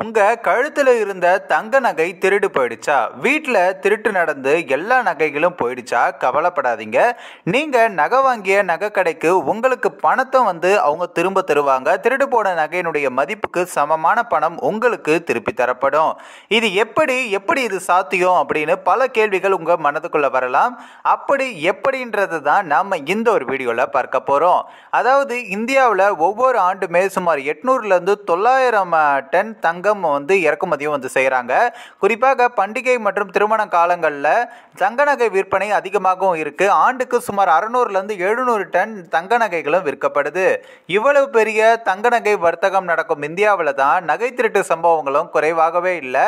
உங்கள் கழுத்தில் இருந்த தங்க நகை திருடு போயிடுச்சா வீட்டில் திருட்டு நடந்து எல்லா நகைகளும் போயிடுச்சா கவலைப்படாதீங்க நீங்கள் நகை வாங்கிய நகை கடைக்கு உங்களுக்கு பணத்தை வந்து அவங்க திரும்ப தருவாங்க திருடு போன நகையினுடைய மதிப்புக்கு சமமான பணம் உங்களுக்கு திருப்பி தரப்படும் இது எப்படி எப்படி இது சாத்தியம் அப்படின்னு பல கேள்விகள் உங்கள் மனதுக்குள்ளே வரலாம் அப்படி எப்படின்றது தான் நாம் இந்த ஒரு வீடியோவில் பார்க்க போகிறோம் அதாவது இந்தியாவில் ஒவ்வொரு ஆண்டுமே சுமார் இருந்து தொள்ளாயிரம் டன் தங்க தங்கம் வந்து இறக்குமதியும் வந்து செய்கிறாங்க குறிப்பாக பண்டிகை மற்றும் திருமண காலங்களில் தங்க நகை விற்பனை அதிகமாகவும் இருக்குது ஆண்டுக்கு சுமார் அறுநூறுலேருந்து எழுநூறு டன் தங்க நகைகளும் விற்கப்படுது இவ்வளவு பெரிய தங்க நகை வர்த்தகம் நடக்கும் இந்தியாவில் தான் நகை திருட்டு சம்பவங்களும் குறைவாகவே இல்லை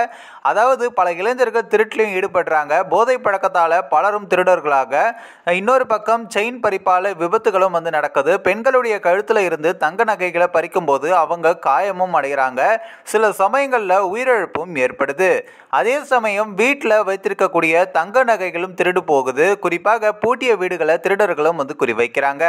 அதாவது பல இளைஞர்கள் திருட்டிலையும் ஈடுபடுறாங்க போதை பழக்கத்தால் பலரும் திருடர்களாக இன்னொரு பக்கம் செயின் பறிப்பால் விபத்துகளும் வந்து நடக்குது பெண்களுடைய கழுத்தில் இருந்து தங்க நகைகளை பறிக்கும்போது அவங்க காயமும் அடைகிறாங்க சில சமயங்களில் உயிரிழப்பும் ஏற்படுது அதே சமயம் வீட்டில் வைத்திருக்கக்கூடிய தங்க நகைகளும் திருடு போகுது குறிப்பாக பூட்டிய வீடுகளை திருடர்களும் வந்து குறிவைக்கிறாங்க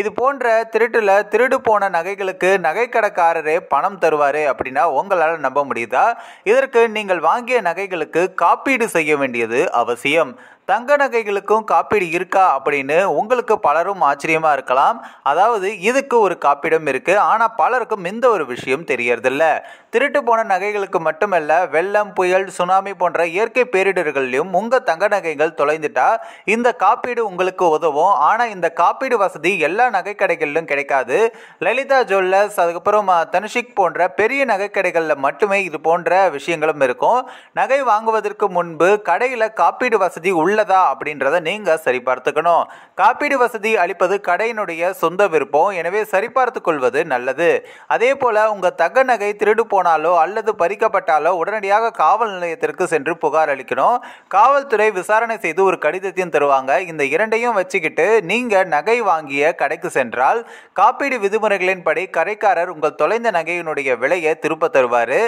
இது போன்ற திருட்டில் திருடு போன நகைகளுக்கு நகைக்கடைக்காரரே பணம் தருவார் அப்படின்னா உங்களால் நம்ப முடியுதா இதற்கு நீங்கள் வாங்கிய நகைகளுக்கு காப்பீடு செய்ய வேண்டியது அவசியம் தங்க நகைகளுக்கும் காப்பீடு இருக்கா அப்படின்னு உங்களுக்கு பலரும் ஆச்சரியமாக இருக்கலாம் அதாவது இதுக்கு ஒரு காப்பீடும் இருக்குது ஆனால் பலருக்கும் இந்த ஒரு விஷயம் தெரியறதில்ல திருட்டு போன நகைகளுக்கு மட்டுமல்ல வெள்ளம் புயல் சுனாமி போன்ற இயற்கை பேரிடர்கள்லையும் உங்கள் தங்க நகைகள் தொலைந்துட்டா இந்த காப்பீடு உங்களுக்கு உதவும் ஆனால் இந்த காப்பீடு வசதி எல்லா கடைகளிலும் கிடைக்காது லலிதா ஜுவல்லர்ஸ் அதுக்கப்புறம் தனுஷிக் போன்ற பெரிய நகை கடைகளில் மட்டுமே இது போன்ற விஷயங்களும் இருக்கும் நகை வாங்குவதற்கு முன்பு கடையில் காப்பீடு வசதி உள்ள உள்ளதா அப்படின்றத நீங்கள் சரிபார்த்துக்கணும் காப்பீடு வசதி அளிப்பது கடையினுடைய சொந்த விருப்பம் எனவே சரிபார்த்து கொள்வது நல்லது அதே போல் உங்கள் தக நகை திருடு போனாலோ அல்லது பறிக்கப்பட்டாலோ உடனடியாக காவல் நிலையத்திற்கு சென்று புகார் அளிக்கணும் காவல்துறை விசாரணை செய்து ஒரு கடிதத்தையும் தருவாங்க இந்த இரண்டையும் வச்சுக்கிட்டு நீங்கள் நகை வாங்கிய கடைக்கு சென்றால் காப்பீடு விதிமுறைகளின்படி கரைக்காரர் உங்கள் தொலைந்த நகையினுடைய விலையை திருப்பத் தருவார்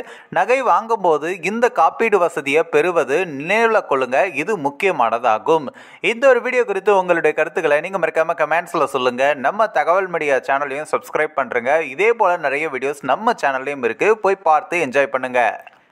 நகை வாங்கும்போது இந்த காப்பீடு வசதியை பெறுவது நினைவில் கொள்ளுங்க இது முக்கியமானது மனதாகும் இந்த ஒரு வீடியோ குறித்து உங்களுடைய கருத்துக்களை நீங்கள் மறக்காமல் கமெண்ட்ஸில் சொல்லுங்கள் நம்ம தகவல் மீடியா சேனலையும் சப்ஸ்கிரைப் பண்ணுறங்க இதே போல் நிறைய வீடியோஸ் நம்ம சேனல்லையும் இருக்குது போய் பார்த்து என்ஜாய் பண்ணுங்கள்